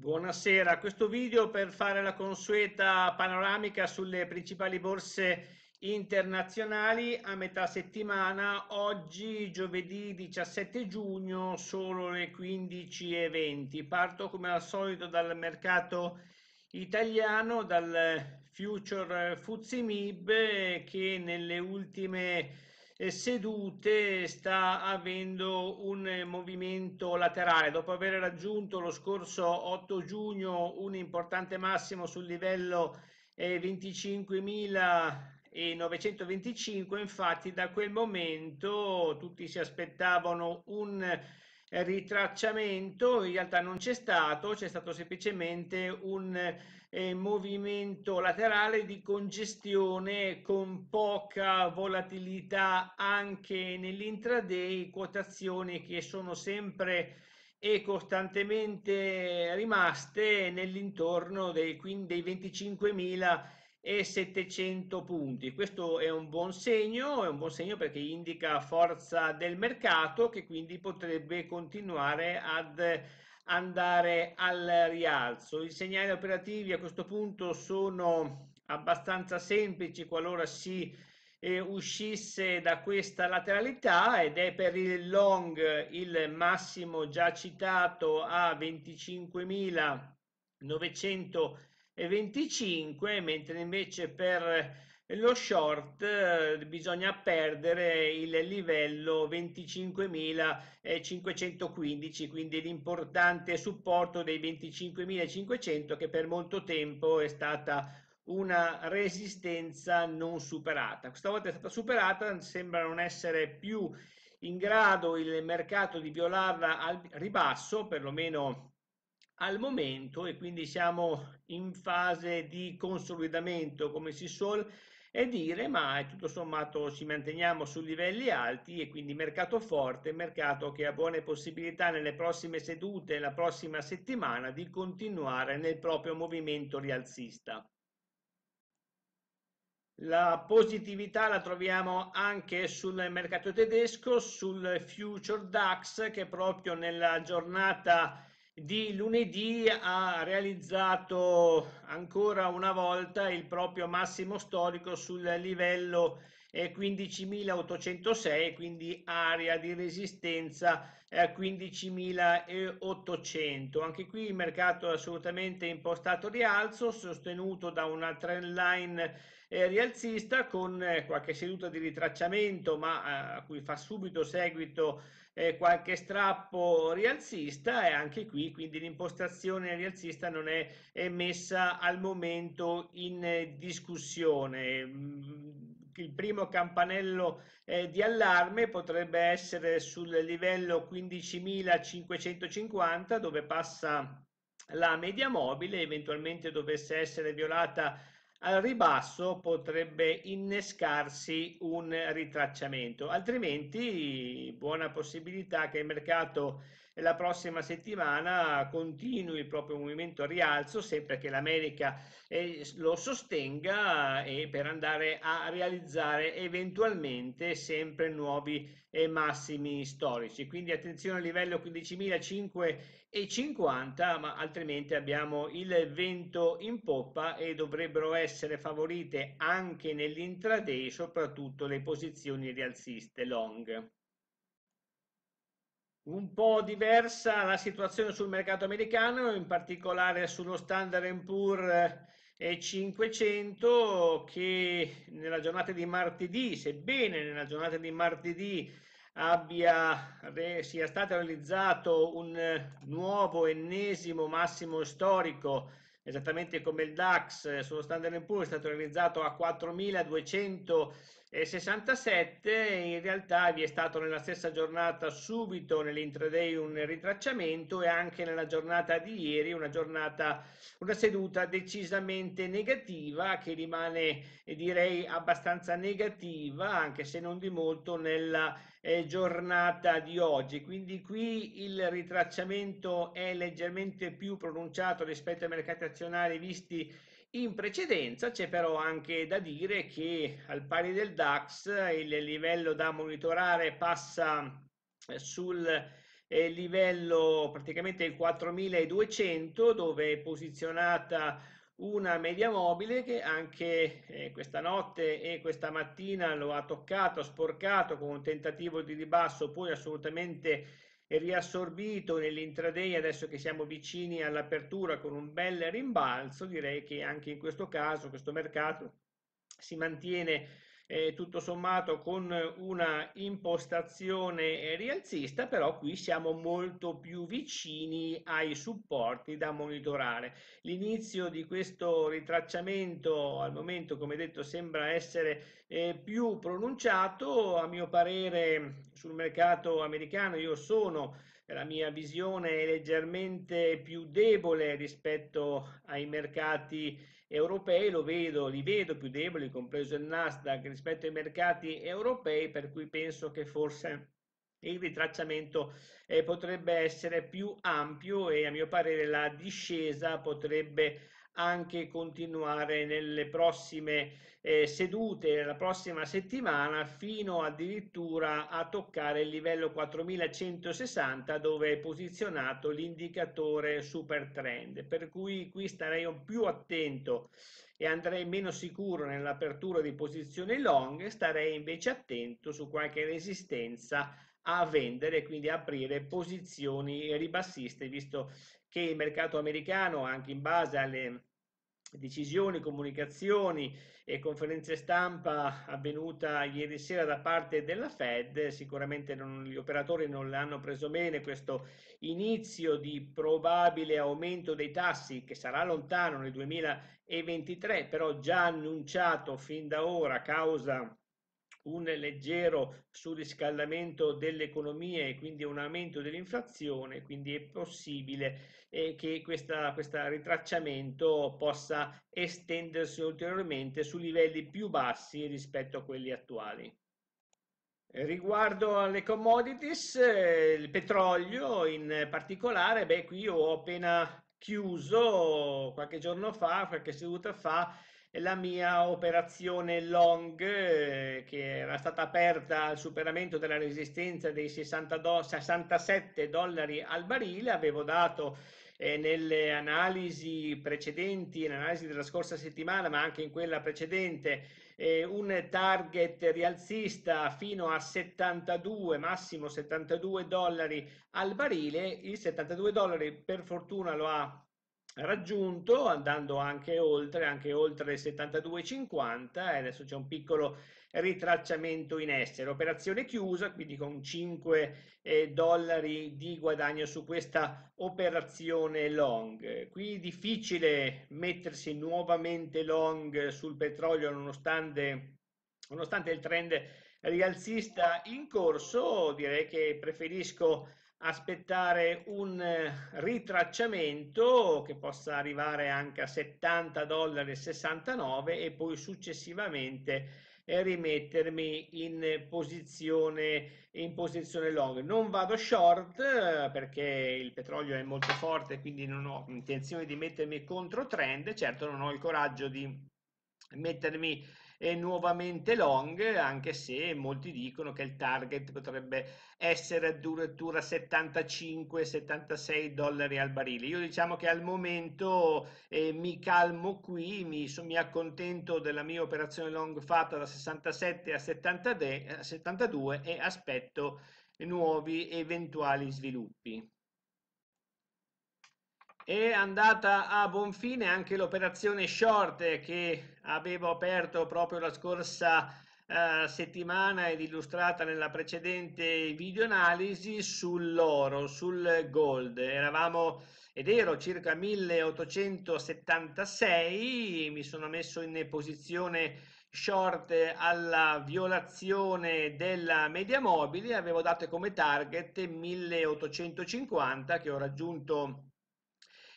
Buonasera, questo video per fare la consueta panoramica sulle principali borse internazionali a metà settimana, oggi giovedì 17 giugno sono le 15.20. Parto come al solito dal mercato italiano, dal future Mib eh, che nelle ultime sedute sta avendo un movimento laterale dopo aver raggiunto lo scorso 8 giugno un importante massimo sul livello 25.925 eh, infatti da quel momento tutti si aspettavano un ritracciamento in realtà non c'è stato c'è stato semplicemente un eh, movimento laterale di congestione con poca volatilità anche nell'intraday, quotazioni che sono sempre e costantemente rimaste nell'intorno dei, dei 25.700 punti. Questo è un buon segno, è un buon segno perché indica forza del mercato che quindi potrebbe continuare ad andare al rialzo. I segnali operativi a questo punto sono abbastanza semplici qualora si eh, uscisse da questa lateralità ed è per il long il massimo già citato a 25.925 mentre invece per lo short eh, bisogna perdere il livello 25.515 quindi l'importante supporto dei 25.500 che per molto tempo è stata una resistenza non superata questa volta è stata superata sembra non essere più in grado il mercato di violarla al ribasso perlomeno al momento e quindi siamo in fase di consolidamento come si suol e dire ma tutto sommato ci manteniamo su livelli alti e quindi mercato forte, mercato che ha buone possibilità nelle prossime sedute, la prossima settimana di continuare nel proprio movimento rialzista. La positività la troviamo anche sul mercato tedesco, sul future DAX che proprio nella giornata di lunedì ha realizzato ancora una volta il proprio massimo storico sul livello 15.806, quindi area di resistenza 15.800. Eh, Anche qui il mercato è assolutamente impostato rialzo, sostenuto da una trend line eh, rialzista con eh, qualche seduta di ritracciamento, ma a cui fa subito seguito eh, qualche strappo rialzista e anche qui quindi l'impostazione rialzista non è, è messa al momento in discussione mm, il primo campanello eh, di allarme potrebbe essere sul livello 15.550 dove passa la media mobile, eventualmente dovesse essere violata al ribasso potrebbe innescarsi un ritracciamento, altrimenti buona possibilità che il mercato la prossima settimana continui il proprio movimento a rialzo, sempre che l'America eh, lo sostenga eh, e per andare a realizzare eventualmente sempre nuovi eh, massimi storici. Quindi attenzione a livello 15.550, ma altrimenti abbiamo il vento in poppa e dovrebbero essere favorite anche nell'intraday soprattutto le posizioni rialziste long un po' diversa la situazione sul mercato americano, in particolare sullo Standard Poor's 500 eh, che nella giornata di martedì, sebbene nella giornata di martedì abbia, sia stato realizzato un nuovo ennesimo massimo storico, esattamente come il DAX eh, sullo Standard Poor's è stato realizzato a 4200 e 67 in realtà vi è stato nella stessa giornata subito nell'intraday un ritracciamento e anche nella giornata di ieri una giornata una seduta decisamente negativa che rimane direi abbastanza negativa anche se non di molto nella eh, giornata di oggi quindi qui il ritracciamento è leggermente più pronunciato rispetto ai mercati azionari visti in precedenza c'è però anche da dire che al pari del DAX il livello da monitorare passa eh, sul eh, livello praticamente il 4200 dove è posizionata una media mobile che anche eh, questa notte e questa mattina lo ha toccato, sporcato con un tentativo di ribasso poi assolutamente e riassorbito nell'intraday adesso che siamo vicini all'apertura con un bel rimbalzo direi che anche in questo caso questo mercato si mantiene eh, tutto sommato con una impostazione rialzista, però qui siamo molto più vicini ai supporti da monitorare. L'inizio di questo ritracciamento al momento, come detto, sembra essere eh, più pronunciato, a mio parere sul mercato americano io sono la mia visione è leggermente più debole rispetto ai mercati europei lo vedo, li vedo più deboli, compreso il Nasdaq, rispetto ai mercati europei, per cui penso che forse il ritracciamento eh, potrebbe essere più ampio e a mio parere la discesa potrebbe anche continuare nelle prossime eh, sedute, la prossima settimana, fino addirittura a toccare il livello 4160 dove è posizionato l'indicatore super trend. Per cui qui starei più attento e andrei meno sicuro nell'apertura di posizioni long, starei invece attento su qualche resistenza a vendere, quindi aprire posizioni ribassiste, visto che il mercato americano, anche in base alle decisioni, comunicazioni e conferenze stampa avvenuta ieri sera da parte della Fed, sicuramente non, gli operatori non l'hanno preso bene questo inizio di probabile aumento dei tassi che sarà lontano nel 2023, però già annunciato fin da ora a causa un leggero surriscaldamento dell'economia e quindi un aumento dell'inflazione, quindi è possibile eh, che questo ritracciamento possa estendersi ulteriormente su livelli più bassi rispetto a quelli attuali. Riguardo alle commodities, eh, il petrolio in particolare, beh qui ho appena chiuso qualche giorno fa, qualche seduta fa, la mia operazione long eh, che era stata aperta al superamento della resistenza dei 60 do 67 dollari al barile, avevo dato eh, nelle analisi precedenti, nell'analisi della scorsa settimana, ma anche in quella precedente, eh, un target rialzista fino a 72, massimo 72 dollari al barile. Il 72 dollari per fortuna lo ha raggiunto andando anche oltre, anche oltre 72,50 e adesso c'è un piccolo ritracciamento in estero. Operazione chiusa, quindi con 5 eh, dollari di guadagno su questa operazione long. Qui difficile mettersi nuovamente long sul petrolio nonostante, nonostante il trend rialzista in corso, direi che preferisco aspettare un eh, ritracciamento che possa arrivare anche a 70 dollari e 69 e poi successivamente eh, rimettermi in posizione, in posizione long. Non vado short eh, perché il petrolio è molto forte, quindi non ho intenzione di mettermi contro trend, certo non ho il coraggio di mettermi eh, nuovamente long, anche se molti dicono che il target potrebbe essere addirittura 75-76 dollari al barile. Io diciamo che al momento eh, mi calmo qui, mi, so, mi, accontento della mia operazione long fatta da 67 a, 70 de, a 72 e aspetto nuovi eventuali sviluppi. È andata a buon fine anche l'operazione short che avevo aperto proprio la scorsa eh, settimana ed illustrata nella precedente video analisi sull'oro, sul gold. Eravamo ed ero circa 1876, mi sono messo in posizione short alla violazione della media mobile, avevo dato come target 1850 che ho raggiunto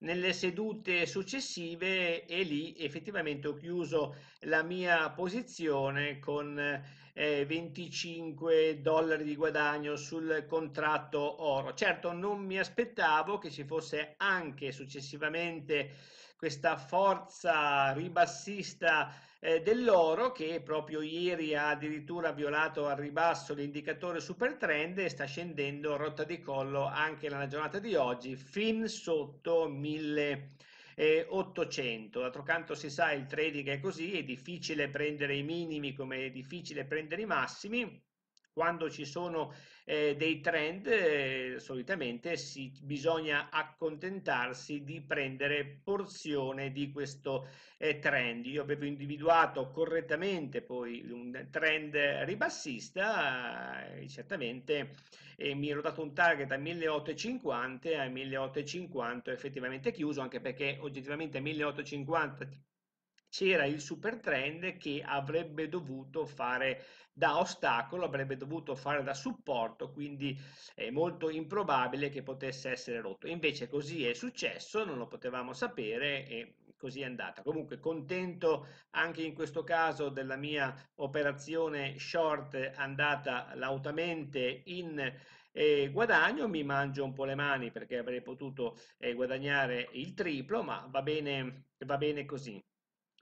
nelle sedute successive e lì effettivamente ho chiuso la mia posizione con eh, 25 dollari di guadagno sul contratto oro. Certo non mi aspettavo che ci fosse anche successivamente questa forza ribassista eh, dell'oro che proprio ieri ha addirittura violato al ribasso l'indicatore super trend e sta scendendo rotta di collo anche nella giornata di oggi fin sotto 1000 800. Eh, D'altro canto si sa il trading è così, è difficile prendere i minimi come è difficile prendere i massimi quando ci sono eh, dei trend, eh, solitamente si, bisogna accontentarsi di prendere porzione di questo eh, trend. Io avevo individuato correttamente poi un trend ribassista, eh, certamente eh, mi ero dato un target a 1850, a 1850 effettivamente chiuso, anche perché oggettivamente a 1850 c'era il super trend che avrebbe dovuto fare da ostacolo, avrebbe dovuto fare da supporto, quindi è molto improbabile che potesse essere rotto. Invece così è successo, non lo potevamo sapere e così è andata. Comunque contento anche in questo caso della mia operazione short andata lautamente in eh, guadagno, mi mangio un po' le mani perché avrei potuto eh, guadagnare il triplo, ma va bene, va bene così.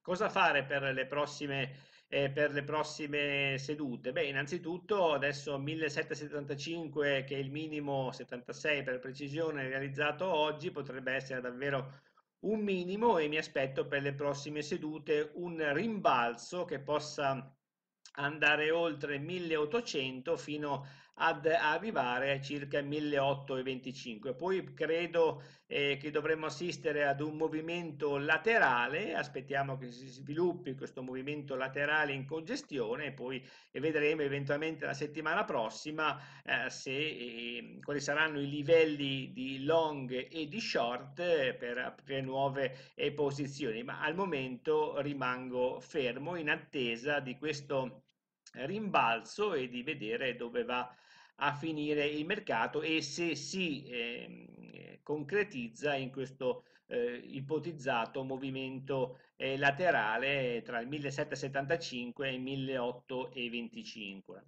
Cosa fare per le prossime, eh, per le prossime sedute? Beh, innanzitutto adesso 1775, che è il minimo 76 per precisione realizzato oggi, potrebbe essere davvero un minimo e mi aspetto per le prossime sedute un rimbalzo che possa andare oltre 1800 fino a ad arrivare a circa 1825. Poi credo eh, che dovremmo assistere ad un movimento laterale, aspettiamo che si sviluppi questo movimento laterale in congestione e poi eh, vedremo eventualmente la settimana prossima eh, se, eh, quali saranno i livelli di long e di short eh, per aprire nuove posizioni, ma al momento rimango fermo in attesa di questo rimbalzo e di vedere dove va a finire il mercato e se si ehm, eh, concretizza in questo eh, ipotizzato movimento eh, laterale tra il 1775 e il 1825.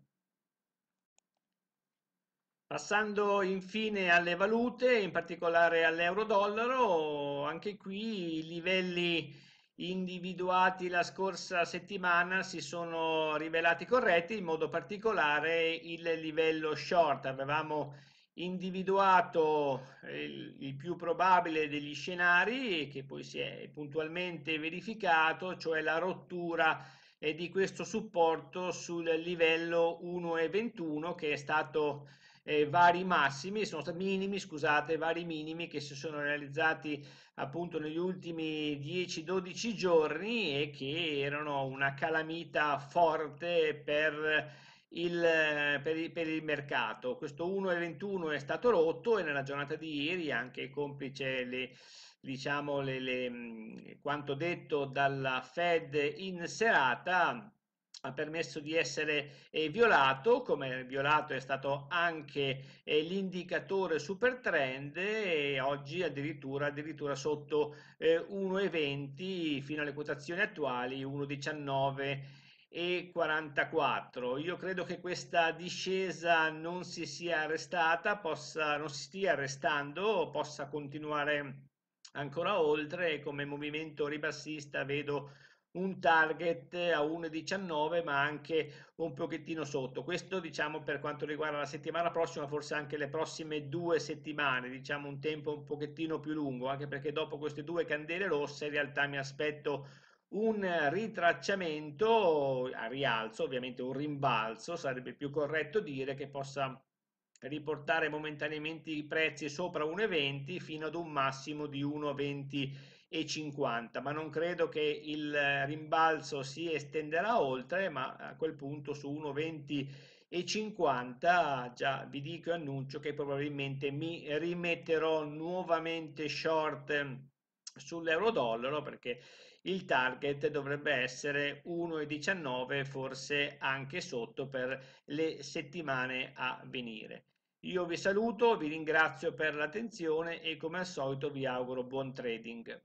Passando infine alle valute, in particolare all'euro-dollaro, anche qui i livelli individuati la scorsa settimana si sono rivelati corretti, in modo particolare il livello short. Avevamo individuato eh, il, il più probabile degli scenari che poi si è puntualmente verificato, cioè la rottura eh, di questo supporto sul livello 1,21 che è stato eh, vari massimi, sono stati minimi, scusate, vari minimi che si sono realizzati appunto negli ultimi 10-12 giorni e che erano una calamita forte per il, per, il, per il, mercato. Questo 1,21 è stato rotto e nella giornata di ieri anche complice le, diciamo le, le, quanto detto dalla Fed in serata ha permesso di essere eh, violato, come violato è stato anche eh, l'indicatore super trend e oggi addirittura, addirittura sotto eh, 1,20 fino alle quotazioni attuali 1,19 e 44. Io credo che questa discesa non si sia arrestata, possa, non si stia arrestando, possa continuare ancora oltre come movimento ribassista vedo un target a 1,19 ma anche un pochettino sotto questo diciamo per quanto riguarda la settimana prossima forse anche le prossime due settimane diciamo un tempo un pochettino più lungo anche perché dopo queste due candele rosse in realtà mi aspetto un ritracciamento a rialzo ovviamente un rimbalzo sarebbe più corretto dire che possa riportare momentaneamente i prezzi sopra 1,20 fino ad un massimo di 1,20 e 50, ma non credo che il rimbalzo si estenderà oltre, ma a quel punto su 1,20,50 già vi dico e annuncio che probabilmente mi rimetterò nuovamente short sull'euro dollaro perché il target dovrebbe essere 1,19 forse anche sotto per le settimane a venire. Io vi saluto, vi ringrazio per l'attenzione e come al solito vi auguro buon trading.